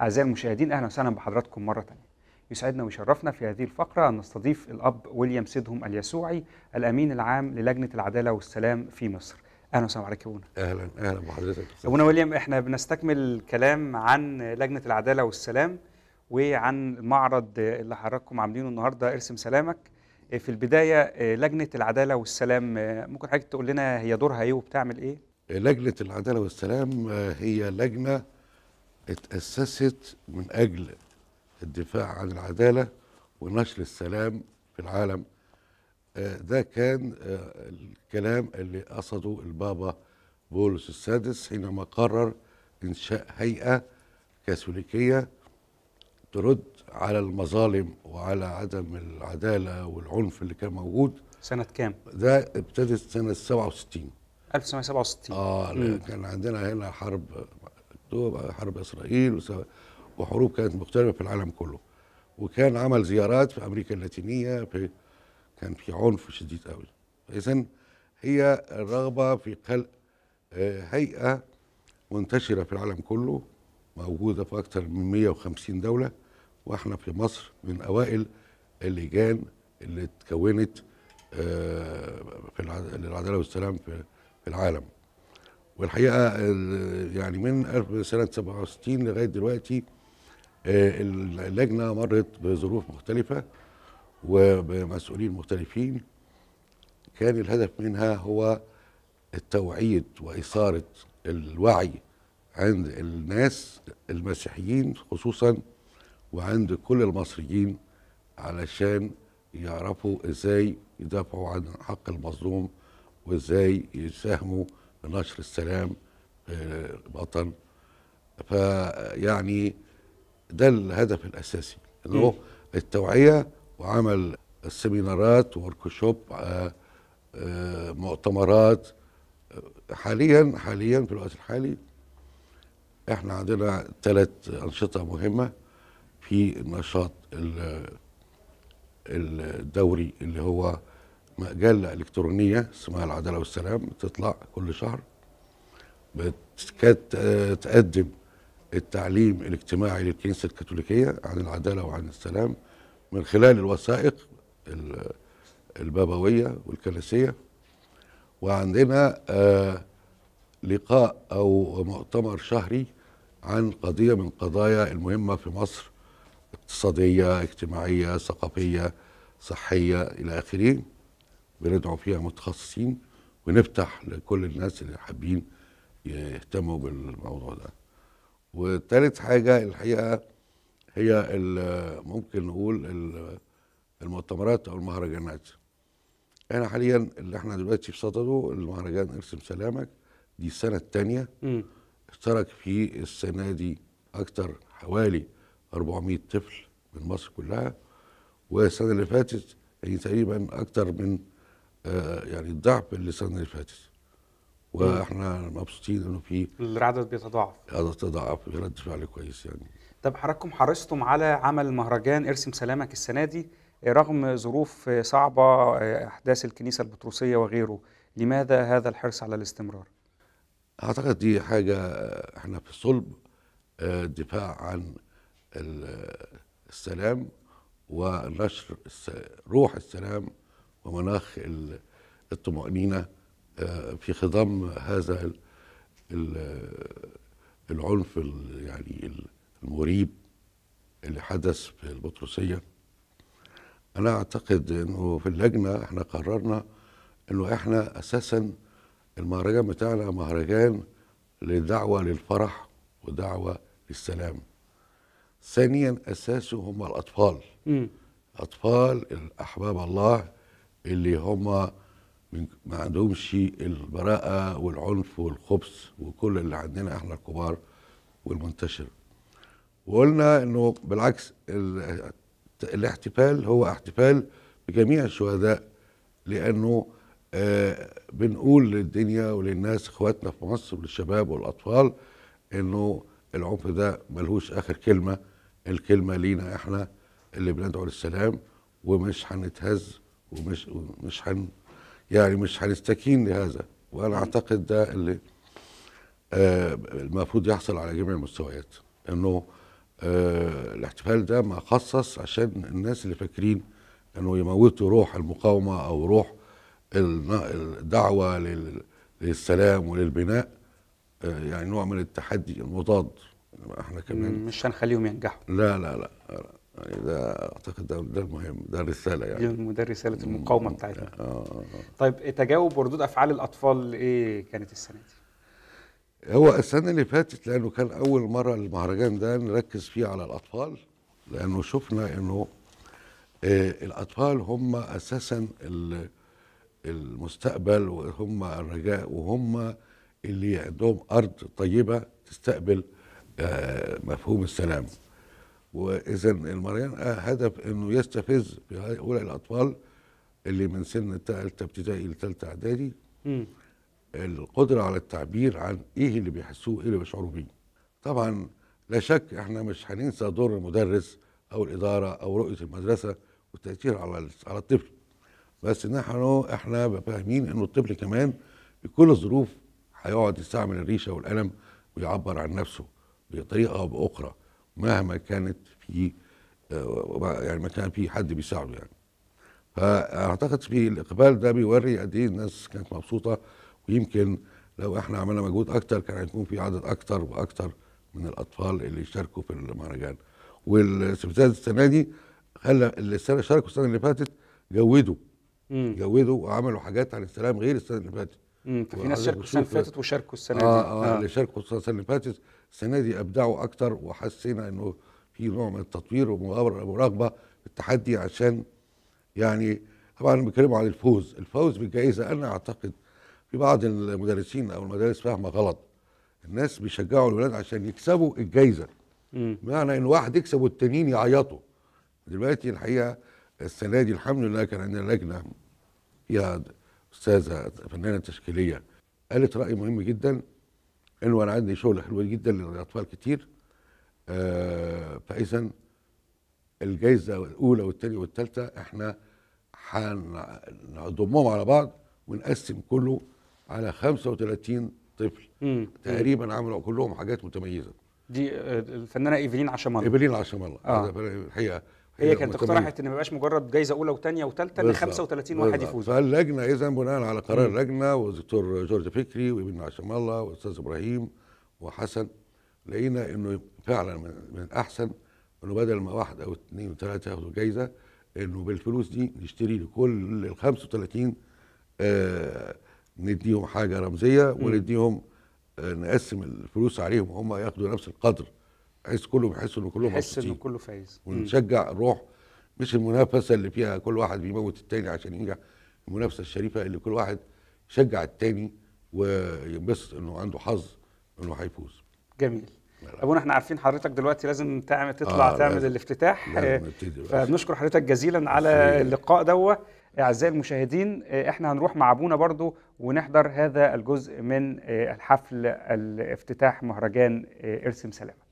أعزائي المشاهدين أهلا وسهلا بحضراتكم مرة تانية يسعدنا ويشرفنا في هذه الفقرة أن نستضيف الأب ويليام سيدهم اليسوعي الأمين العام للجنة العدالة والسلام في مصر اهلا وسهلا بحضرتك يا ابونا اهلا اهلا بحضرتك ابونا ويليام احنا بنستكمل الكلام عن لجنه العداله والسلام وعن المعرض اللي حضراتكم عاملينه النهارده ارسم سلامك في البدايه لجنه العداله والسلام ممكن حضرتك تقول لنا هي دورها ايه وبتعمل ايه؟ لجنه العداله والسلام آه، هي لجنه اتأسست من أجل الدفاع عن العدالة ونشر السلام في العالم آه، ده كان آه، الكلام اللي قصده البابا بولس السادس حينما قرر إنشاء هيئة كاثوليكية ترد على المظالم وعلى عدم العدالة والعنف اللي كان موجود سنة كام؟ ده ابتدت سنة 67 1967 اه كان عندنا هنا حرب مكتوب حرب اسرائيل وحروب كانت مختلفه في العالم كله وكان عمل زيارات في امريكا اللاتينيه في كان في عنف شديد قوي اذا هي الرغبه في خلق آه، هيئه منتشره في العالم كله موجوده في اكثر من 150 دوله واحنا في مصر من اوائل اللجان اللي اتكونت آه، في العداله والسلام في العالم والحقيقه يعني من سنه 67 لغايه دلوقتي آه، اللجنه مرت بظروف مختلفه وبمسؤولين مختلفين كان الهدف منها هو التوعيد واثاره الوعي عند الناس المسيحيين خصوصا وعند كل المصريين علشان يعرفوا ازاي يدافعوا عن حق المظلوم وازاي يساهموا بنشر السلام في آه، الوطن فيعني ده الهدف الاساسي اللي هو التوعيه وعمل السيمينارات وركشوب آه، آه، مؤتمرات حاليا حاليا في الوقت الحالي احنا عندنا ثلاث انشطه مهمه في النشاط الدوري اللي هو مجله الكترونيه اسمها العداله والسلام بتطلع كل شهر بتكاد آه، تقدم التعليم الاجتماعي للكنيسه الكاثوليكيه عن العداله وعن السلام من خلال الوثائق البابويه والكنسيه وعندنا آه، لقاء او مؤتمر شهري عن قضيه من قضايا المهمه في مصر اقتصاديه اجتماعيه ثقافيه صحيه الى اخره بندعو فيها متخصصين ونفتح لكل الناس اللي حابين يهتموا بالموضوع ده وثالث حاجة الحقيقة هي ممكن نقول المؤتمرات أو المهرجانات احنا حاليا اللي احنا دلوقتي في صدده المهرجان ارسم سلامك دي السنة الثانية اشترك فيه السنة دي أكتر حوالي 400 طفل من مصر كلها والسنة اللي فاتت يعني تقريبا أكتر من آه، يعني الضعف اللي السنه اللي فاتت واحنا مبسوطين انه في العدد بيتضاعف العدد تضاعف رد فعل كويس يعني طب حضراتكم حرصتم على عمل مهرجان ارسم سلامك السنه دي آه، رغم ظروف صعبه آه، احداث الكنيسه البطرسيه وغيره لماذا هذا الحرص على الاستمرار اعتقد دي حاجه احنا في صلب الدفاع عن السلام ونشر روح السلام ومناخ الطمأنينة آه، في خضم هذا العنف يعني المريب اللي حدث في البطرسية أنا أعتقد أنه في اللجنة إحنا قررنا أنه إحنا أساساً المهرجان بتاعنا مهرجان لدعوة للفرح ودعوة للسلام ثانيا أساسه هم الأطفال م. أطفال الأحباب الله اللي هم ما عندهمش البراءة والعنف والخبث وكل اللي عندنا احنا الكبار والمنتشر وقلنا انه بالعكس الاحتفال هو احتفال بجميع الشهداء لانه آه بنقول للدنيا وللناس اخواتنا في مصر وللشباب والاطفال انه العنف ده ملهوش اخر كلمه الكلمه لينا احنا اللي بندعو للسلام ومش هنتهز ومش مش حن يعني مش هنستكين لهذا وانا اعتقد ده اللي آه المفروض يحصل على جميع المستويات انه آه الاحتفال ده ما خصص عشان الناس اللي فاكرين انه يموتوا روح المقاومه او روح الدعوه للسلام وللبناء آه يعني نوع من التحدي المضاد احنا كمان مش هنخليهم ينجحوا لا لا لا يعني ده اعتقد ده, المهم ده الرساله يعني ده رساله يعني. المقاومه بتاعتنا آه،, آه،, آه. طيب تجاوب وردود افعال الاطفال ايه كانت السنه دي؟ هو السنه اللي فاتت لانه كان اول مره المهرجان ده نركز فيه على الاطفال لانه شفنا انه آه الاطفال هم اساسا المستقبل وهم الرجاء وهم اللي عندهم ارض طيبه تستقبل آه مفهوم السلام واذا المريان آه، هدف انه يستفز هؤلاء الاطفال اللي من سن الثالثه ابتدائي لثالثه اعدادي القدره على التعبير عن ايه اللي بيحسوه ايه اللي بيشعروا بيه طبعا لا شك احنا مش هننسى دور المدرس او الاداره او رؤيه المدرسه والتاثير على على الطفل بس نحن احنا فاهمين انه الطفل كمان بكل الظروف هيقعد يستعمل الريشه والقلم ويعبر عن نفسه بطريقه او باخرى مهما كانت في آه، يعني ما كان في حد بيساعده يعني فاعتقد في الاقبال ده بيوري قد ايه الناس كانت مبسوطه ويمكن لو احنا عملنا مجهود اكتر كان هيكون في عدد اكتر واكتر من الاطفال اللي يشاركوا في المهرجان والاستفزاز السنه دي خلى اللي شاركوا السنه اللي فاتت جودوا مم. جودوا وعملوا حاجات عن السلام غير السنه اللي فاتت في ناس شاركوا السنه اللي فاتت وشاركوا السنه آه دي اه اه اللي شاركوا السنه اللي فاتت السنه دي ابدعوا اكتر وحسينا انه في نوع من التطوير ورغبه التحدي عشان يعني طبعا بيتكلموا عن الفوز الفوز بالجائزه انا اعتقد في بعض المدرسين او المدارس فاهمه غلط الناس بيشجعوا الولاد عشان يكسبوا الجائزه بمعنى ان واحد يكسب والتانيين يعيطوا دلوقتي الحقيقه السنه دي الحمد لله كان عندنا لجنه فيها استاذه فنانه تشكيليه قالت راي مهم جدا انه انا عندي شغل حلو جدا للاطفال كتير آه فاذا الجائزه الاولى والثانيه والثالثه احنا هنضمهم على بعض ونقسم كله على 35 طفل مم. تقريبا عملوا كلهم حاجات متميزه دي آه، الفنانه ايفلين عشام الله ايفلين عشام الله آه. الحقيقه هي إيه، كانت اقترحت ان ما يبقاش مجرد جايزه اولى وثانيه وثالثه ل 35 واحد يفوز فاللجنه اذا بناء على قرار اللجنه والدكتور جورج فكري وابن عشام الله والاستاذ ابراهيم وحسن لقينا انه فعلا من الاحسن انه بدل ما واحد او اثنين وثلاثه ياخدوا جايزه انه بالفلوس دي نشتري لكل ال 35 آه نديهم حاجه رمزيه ونديهم آه نقسم الفلوس عليهم وهم ياخدوا نفس القدر بحيث كله بحس انه كله بحس انه كله فايز ونشجع الروح مش المنافسه اللي فيها كل واحد بيموت التاني عشان ينجح المنافسه الشريفه اللي كل واحد شجع التاني وينبسط انه عنده حظ انه هيفوز جميل ابونا احنا عارفين حضرتك دلوقتي لازم تعمل تطلع آه تعمل لازم. الافتتاح فبنشكر حضرتك جزيلا على اللقاء دوت اعزائي المشاهدين احنا هنروح مع ابونا برضو ونحضر هذا الجزء من الحفل الافتتاح مهرجان ارسم سلامه